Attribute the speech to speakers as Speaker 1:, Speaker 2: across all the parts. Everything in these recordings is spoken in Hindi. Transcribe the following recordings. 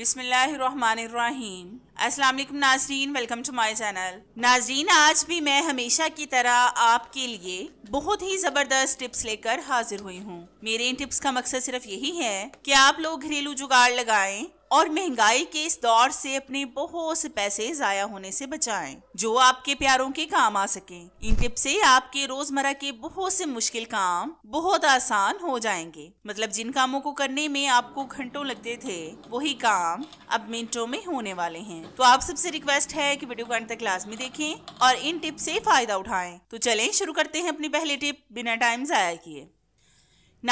Speaker 1: बिसमीम अस्सलाम नाजरीन वेलकम टू माय चैनल नाजरीन आज भी मैं हमेशा की तरह आपके लिए बहुत ही ज़बरदस्त टिप्स लेकर हाजिर हुई हूँ मेरे इन टिप्स का मकसद सिर्फ यही है कि आप लोग घरेलू जुगाड़ लगाएं और महंगाई के इस दौर से अपने बहुत से पैसे जाया होने से बचाएं जो आपके प्यारों के काम आ सके इन टिप से आपके रोजमर्रा के बहुत से मुश्किल काम बहुत आसान हो जाएंगे मतलब जिन कामों को करने में आपको घंटों लगते थे वही काम अब मिनटों में होने वाले हैं तो आप सबसे रिक्वेस्ट है कि वीडियो को अंत तक लाजमी देखें और इन टिप से फायदा उठाएं तो चलें शुरू करते हैं अपनी पहली टिप बिना टाइम जाया किए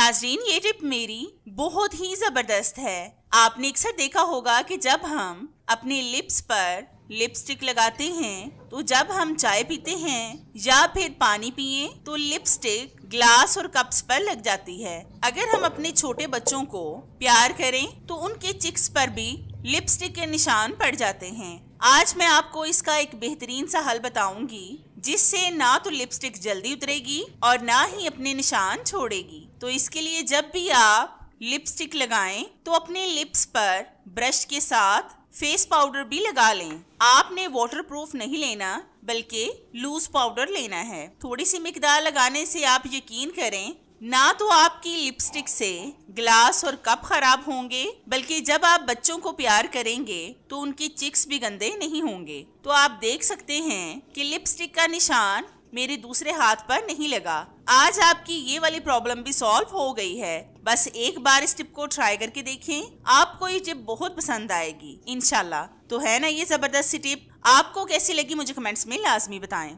Speaker 1: नाजरीन ये टिप मेरी बहुत ही ज़बरदस्त है आपने अक्सर देखा होगा कि जब हम अपने लिप्स पर लिपस्टिक लगाते हैं तो जब हम चाय पीते हैं या फिर पानी पिए तो लिपस्टिक ग्लास और कप्स पर लग जाती है अगर हम अपने छोटे बच्चों को प्यार करें तो उनके चिक्स पर भी लिपस्टिक के निशान पड़ जाते हैं आज मैं आपको इसका एक बेहतरीन सा हल बताऊंगी जिससे ना तो लिपस्टिक जल्दी उतरेगी और ना ही अपने निशान छोड़ेगी तो इसके लिए जब भी आप लिपस्टिक लगाएं तो अपने लिप्स पर ब्रश के साथ फेस पाउडर भी लगा लें आपने वाटर प्रूफ नहीं लेना बल्कि लूज पाउडर लेना है थोड़ी सी मकदार लगाने से आप यकीन करें ना तो आपकी लिपस्टिक से ग्लास और कप खराब होंगे बल्कि जब आप बच्चों को प्यार करेंगे तो उनकी चिक्स भी गंदे नहीं होंगे तो आप देख सकते हैं कि लिपस्टिक का निशान मेरे दूसरे हाथ पर नहीं लगा आज आपकी ये वाली प्रॉब्लम भी सॉल्व हो गई है बस एक बार इस टिप को ट्राई करके देखें आपको ये टिप बहुत पसंद आएगी इनशाला तो है ना ये जबरदस्त सी टिप आपको कैसी लगी मुझे कमेंट्स में लाजमी बताएं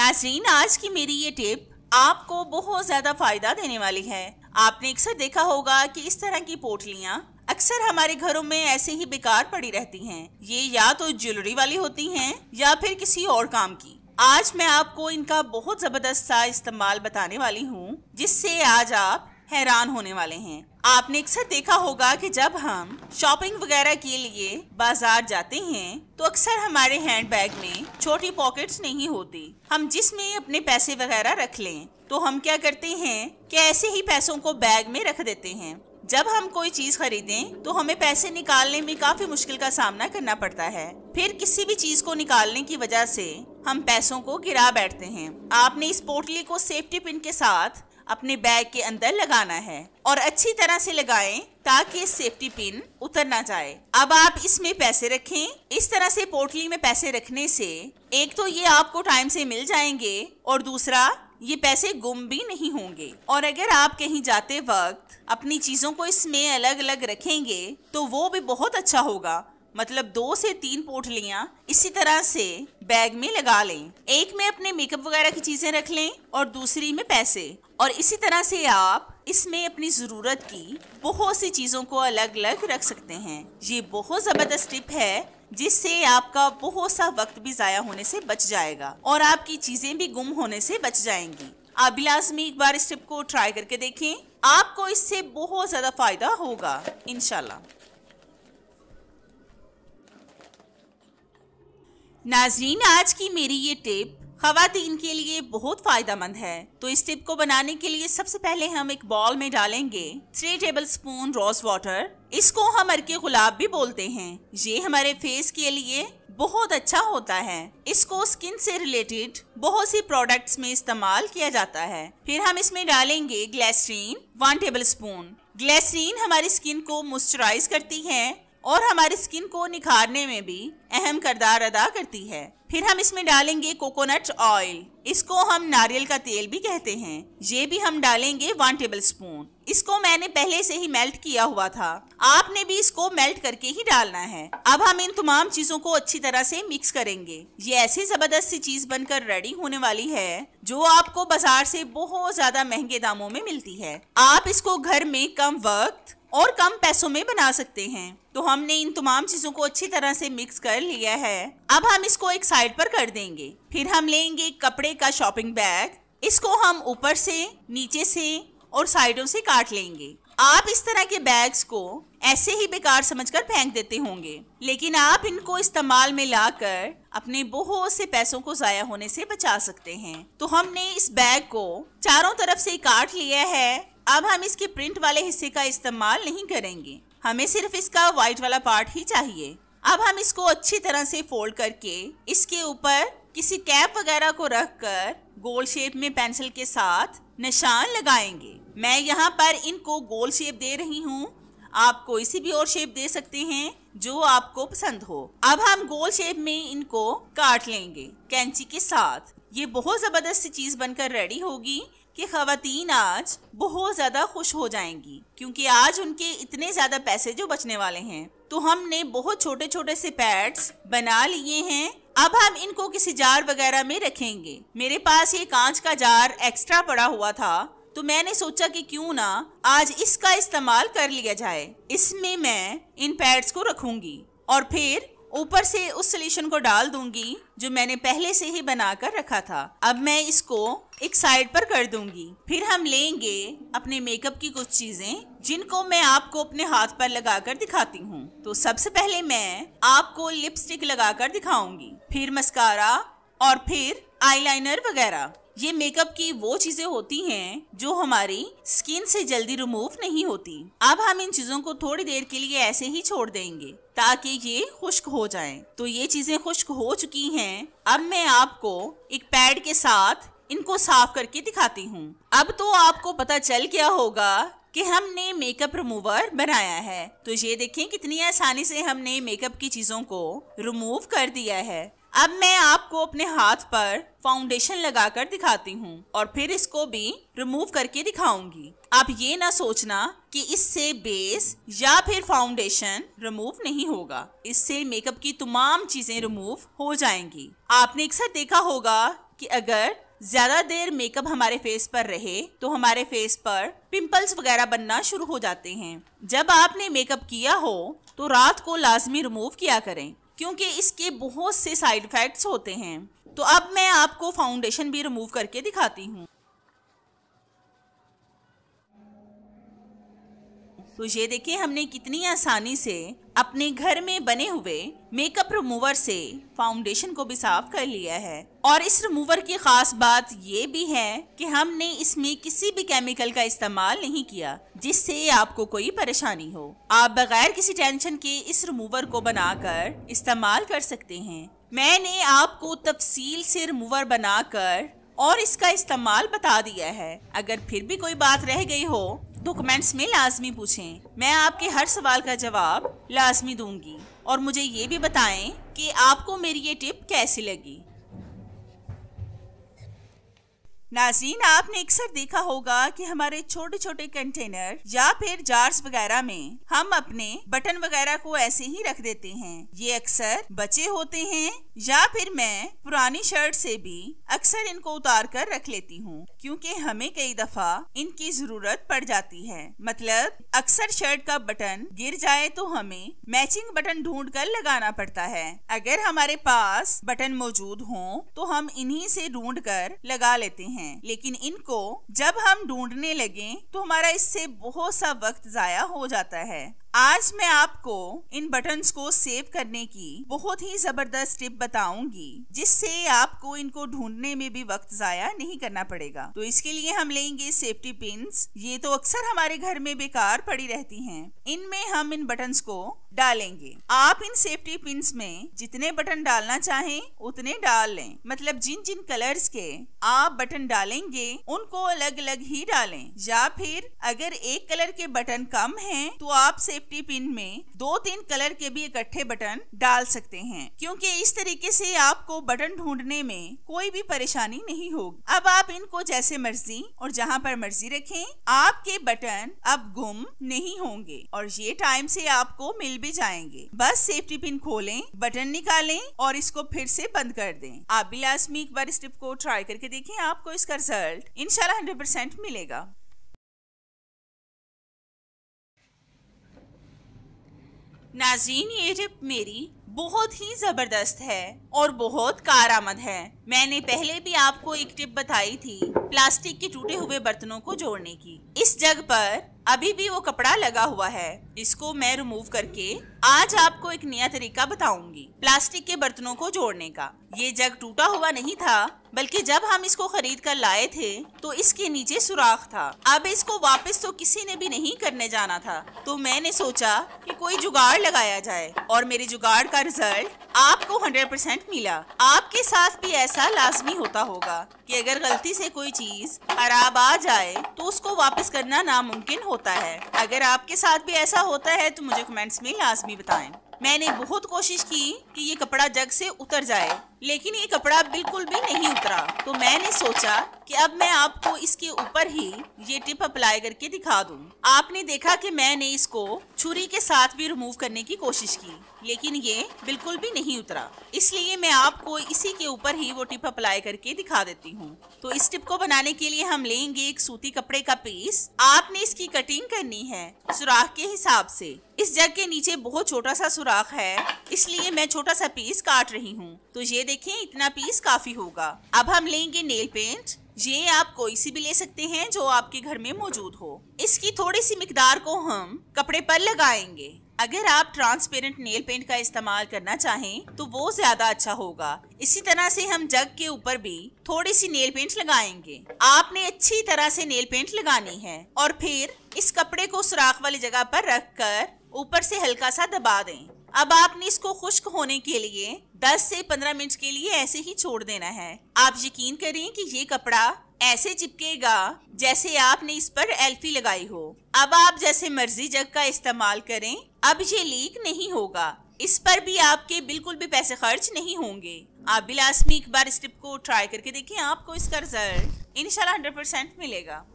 Speaker 1: नाजरीन आज की मेरी ये टिप आपको बहुत ज़्यादा फ़ायदा देने वाली है आपने अक्सर देखा होगा कि इस तरह की पोटलियाँ अक्सर हमारे घरों में ऐसे ही बेकार पड़ी रहती हैं ये या तो ज्वेलरी वाली होती हैं या फिर किसी और काम की आज मैं आपको इनका बहुत जबरदस्त सा इस्तेमाल बताने वाली हूँ जिससे आज आप हैरान होने वाले हैं आपने अक्सर देखा होगा कि जब हम शॉपिंग वगैरह के लिए बाजार जाते हैं तो अक्सर हमारे हैंडबैग में छोटी पॉकेट्स नहीं होती हम जिसमें अपने पैसे वगैरह रख लें तो हम क्या करते हैं कि ऐसे ही पैसों को बैग में रख देते हैं जब हम कोई चीज खरीदें तो हमें पैसे निकालने में काफी मुश्किल का सामना करना पड़ता है फिर किसी भी चीज को निकालने की वजह से हम पैसों को गिरा बैठते हैं आपने इस पोटली को सेफ्टी पिन के साथ अपने बैग के अंदर लगाना है और अच्छी तरह से लगाएं ताकि सेफ्टी पिन उतर ना जाए अब आप इसमें पैसे रखें इस तरह से पोटली में पैसे रखने से एक तो ये आपको टाइम से मिल जाएंगे और दूसरा ये पैसे गुम भी नहीं होंगे और अगर आप कहीं जाते वक्त अपनी चीज़ों को इसमें अलग अलग रखेंगे तो वो भी बहुत अच्छा होगा मतलब दो से तीन पोटलियाँ इसी तरह से बैग में लगा लें एक में अपने मेकअप वगैरह की चीज़ें रख लें और दूसरी में पैसे और इसी तरह से आप इसमें अपनी ज़रूरत की बहुत सी चीज़ों को अलग अलग रख सकते हैं ये बहुत ज़बरदस्त टिप है जिससे आपका बहुत सा वक्त भी ज़ाया होने से बच जाएगा और आपकी चीज़ें भी गुम होने से बच जाएंगी आप भी लाजमी एक बार इस टिप को ट्राई करके देखें आपको इससे बहुत ज़्यादा फ़ायदा होगा इनशाला नाजरीन आज की मेरी ये टिप खातन के लिए बहुत फ़ायदा मंद है तो इस टिप को बनाने के लिए सबसे पहले हम एक बॉल में डालेंगे three tablespoon rose water इसको हम अरके गुलाब भी बोलते हैं ये हमारे फेस के लिए बहुत अच्छा होता है इसको स्किन से रिलेटेड बहुत सी प्रोडक्ट्स में इस्तेमाल किया जाता है फिर हम इसमें डालेंगे glycerine one tablespoon glycerine हमारी स्किन को मॉइस्चराइज करती है और हमारी स्किन को निखारने में भी अहम करदार अदा करती है फिर हम इसमें डालेंगे कोकोनट ऑयल इसको हम नारियल का तेल भी कहते हैं ये भी हम डालेंगे वन टेबल स्पून इसको मैंने पहले से ही मेल्ट किया हुआ था आपने भी इसको मेल्ट करके ही डालना है अब हम इन तमाम चीजों को अच्छी तरह से मिक्स करेंगे ये ऐसी जबरदस्त सी चीज बनकर रेडी होने वाली है जो आपको बाजार से बहुत ज्यादा महंगे दामों में मिलती है आप इसको घर में कम वक्त और कम पैसों में बना सकते हैं तो हमने इन तमाम चीज़ों को अच्छी तरह से मिक्स कर लिया है अब हम इसको एक साइड पर कर देंगे फिर हम लेंगे कपड़े का शॉपिंग बैग इसको हम ऊपर से नीचे से और साइडों से काट लेंगे आप इस तरह के बैग्स को ऐसे ही बेकार समझकर फेंक देते होंगे लेकिन आप इनको इस्तेमाल में लाकर अपने बहुत से पैसों को जाया होने से बचा सकते हैं तो हमने इस बैग को चारों तरफ से काट लिया है अब हम इसके प्रिंट वाले हिस्से का इस्तेमाल नहीं करेंगे हमें सिर्फ इसका व्हाइट वाला पार्ट ही चाहिए अब हम इसको अच्छी तरह से फोल्ड करके इसके ऊपर किसी कैप वगैरह को रख कर गोल शेप में पेंसिल के साथ निशान लगाएंगे मैं यहाँ पर इनको गोल शेप दे रही हूँ आप कोई सी भी और शेप दे सकते हैं जो आपको पसंद हो अब हम गोल शेप में इनको काट लेंगे कैंची के साथ ये बहुत जबरदस्त सी चीज बनकर रेडी होगी कि खातन आज बहुत ज़्यादा खुश हो जाएंगी क्योंकि आज उनके इतने ज़्यादा पैसे जो बचने वाले हैं तो हमने बहुत छोटे छोटे से पैड्स बना लिए हैं अब हम इनको किसी जार वगैरह में रखेंगे मेरे पास ये कांच का जार एक्स्ट्रा पड़ा हुआ था तो मैंने सोचा कि क्यों ना आज इसका इस्तेमाल कर लिया जाए इसमें मैं इन पैड्स को रखूंगी और फिर ऊपर से उस सोल्यूशन को डाल दूंगी जो मैंने पहले से ही बनाकर रखा था अब मैं इसको एक साइड पर कर दूंगी फिर हम लेंगे अपने मेकअप की कुछ चीजें जिनको मैं आपको अपने हाथ पर लगाकर दिखाती हूँ तो सबसे पहले मैं आपको लिपस्टिक लगाकर दिखाऊंगी फिर मस्कारा और फिर आईलाइनर वगैरह ये मेकअप की वो चीजें होती हैं जो हमारी स्किन से जल्दी रिमूव नहीं होती अब हम इन चीजों को थोड़ी देर के लिए ऐसे ही छोड़ देंगे ताकि ये खुश्क हो जाएं। तो ये चीजें खुश्क हो चुकी हैं अब मैं आपको एक पैड के साथ इनको साफ करके दिखाती हूँ अब तो आपको पता चल गया होगा कि हमने मेकअप रिमूवर बनाया है तो ये देखें कितनी आसानी से हमने मेकअप की चीजों को रिमूव कर दिया है अब मैं आपको अपने हाथ पर फाउंडेशन लगाकर दिखाती हूँ और फिर इसको भी रिमूव करके दिखाऊंगी आप ये ना सोचना कि इससे बेस या फिर फाउंडेशन रिमूव नहीं होगा इससे मेकअप की तमाम चीजें रिमूव हो जाएंगी आपने अक्सर देखा होगा कि अगर ज्यादा देर मेकअप हमारे फेस पर रहे तो हमारे फेस पर पिंपल्स वगैरह बनना शुरू हो जाते हैं जब आपने मेकअप किया हो तो रात को लाजमी रिमूव किया करें क्योंकि इसके बहुत से साइड इफ़ेक्ट्स होते हैं तो अब मैं आपको फाउंडेशन भी रिमूव करके दिखाती हूँ तो ये देखिए हमने कितनी आसानी से अपने घर में बने हुए मेकअप रिमूवर से फाउंडेशन को भी साफ कर लिया है और इस रिमूवर की खास बात ये भी है कि हमने इसमें किसी भी केमिकल का इस्तेमाल नहीं किया जिससे आपको कोई परेशानी हो आप बगैर किसी टेंशन के इस रिमूवर को बनाकर इस्तेमाल कर सकते हैं मैंने आपको तफसील से रिमूवर बनाकर और इसका इस्तेमाल बता दिया है अगर फिर भी कोई बात रह गई हो तो कमेंट्स में लाजमी पूछें मैं आपके हर सवाल का जवाब लाजमी दूंगी और मुझे ये भी बताएं कि आपको मेरी ये टिप कैसी लगी नाजीन आपने अक्सर देखा होगा कि हमारे छोटे छोटे कंटेनर या फिर जार्स वगैरह में हम अपने बटन वगैरह को ऐसे ही रख देते हैं ये अक्सर बचे होते हैं या फिर मैं पुरानी शर्ट से भी अक्सर इनको उतार कर रख लेती हूँ क्योंकि हमें कई दफा इनकी जरूरत पड़ जाती है मतलब अक्सर शर्ट का बटन गिर जाए तो हमें मैचिंग बटन ढूंढ कर लगाना पड़ता है अगर हमारे पास बटन मौजूद हो तो हम इन्हीं से ढूंढ कर लगा लेते हैं हैं लेकिन इनको जब हम ढूंढने लगे तो हमारा इससे बहुत सा वक्त जाया हो जाता है आज मैं आपको इन बटन्स को सेव करने की बहुत ही जबरदस्त टिप बताऊंगी जिससे आपको इनको ढूंढने में भी वक्त जाया नहीं करना पड़ेगा तो इसके लिए हम लेंगे सेफ्टी पिन ये तो अक्सर हमारे घर में बेकार पड़ी रहती हैं। इनमें हम इन बटन्स को डालेंगे आप इन सेफ्टी पिन में जितने बटन डालना चाहें उतने डाल लें मतलब जिन जिन कलर्स के आप बटन डालेंगे उनको अलग अलग ही डालें या फिर अगर एक कलर के बटन कम हैं तो आप सेफ्टी पिन में दो तीन कलर के भी इकट्ठे बटन डाल सकते हैं क्योंकि इस तरीके से आपको बटन ढूंढने में कोई भी परेशानी नहीं होगी अब आप इनको जैसे मर्जी और जहाँ पर मर्जी रखें आपके बटन अब गुम नहीं होंगे और ये टाइम से आपको मिल भी पे जाएंगे बस सेफ्टी पिन खोलें बटन निकालें और इसको फिर से बंद कर दें आप भी लाजमी एक बार स्टेप को ट्राई करके देखें आपको इसका रिजल्ट इनशाला हंड्रेड परसेंट मिलेगा नाजीन ये टिप मेरी बहुत ही ज़बरदस्त है और बहुत कारामद है मैंने पहले भी आपको एक टिप बताई थी प्लास्टिक के टूटे हुए बर्तनों को जोड़ने की इस जग पर अभी भी वो कपड़ा लगा हुआ है इसको मैं रिमूव करके आज आपको एक नया तरीका बताऊंगी प्लास्टिक के बर्तनों को जोड़ने का ये जग टूटा हुआ नहीं था बल्कि जब हम इसको खरीद कर लाए थे तो इसके नीचे सुराख था अब इसको वापस तो किसी ने भी नहीं करने जाना था तो मैंने सोचा कि कोई जुगाड़ लगाया जाए और मेरे जुगाड़ का रिजल्ट आपको 100% मिला आपके साथ भी ऐसा लाजमी होता होगा कि अगर गलती से कोई चीज खराब आ जाए तो उसको वापस करना नामुमकिन होता है अगर आपके साथ भी ऐसा होता है तो मुझे कमेंट्स में लाजमी बताएं मैंने बहुत कोशिश की कि ये कपड़ा जग से उतर जाए लेकिन ये कपड़ा बिल्कुल भी नहीं उतरा तो मैंने सोचा कि अब मैं आपको इसके ऊपर ही ये टिप अप्लाई करके दिखा दूं। आपने देखा कि मैंने इसको छुरी के साथ भी रिमूव करने की कोशिश की लेकिन ये बिल्कुल भी नहीं उतरा इसलिए मैं आपको इसी के ऊपर ही वो टिप अप्लाई करके दिखा देती हूँ तो इस टिप को बनाने के लिए हम लेंगे एक सूती कपड़े का पीस आपने इसकी कटिंग करनी है सुराख के हिसाब से इस जग के नीचे बहुत छोटा सा सुराख है इसलिए मैं छोटा सा पीस काट रही हूँ तो ये देखें इतना पीस काफ़ी होगा अब हम लेंगे नेल पेंट ये आप कोई सी भी ले सकते हैं जो आपके घर में मौजूद हो इसकी थोड़ी सी मकदार को हम कपड़े पर लगाएंगे अगर आप ट्रांसपेरेंट नेल पेंट का इस्तेमाल करना चाहें तो वो ज्यादा अच्छा होगा इसी तरह से हम जग के ऊपर भी थोड़ी सी नेल पेंट लगाएंगे आपने अच्छी तरह से नेल पेंट लगानी है और फिर इस कपड़े को सुराख वाली जगह पर रख कर ऊपर से हल्का सा दबा दें अब आपने इसको खुश्क होने के लिए 10 से 15 मिनट के लिए ऐसे ही छोड़ देना है आप यकीन करें कि ये कपड़ा ऐसे चिपकेगा जैसे आपने इस पर एल्फी लगाई हो अब आप जैसे मर्जी जग का इस्तेमाल करें अब ये लीक नहीं होगा इस पर भी आपके बिल्कुल भी पैसे खर्च नहीं होंगे आप बिलासमी एक बार स्ट्रिप को ट्राई करके देखें आपको इसका रिजल्ट इनशाला हंड्रेड परसेंट मिलेगा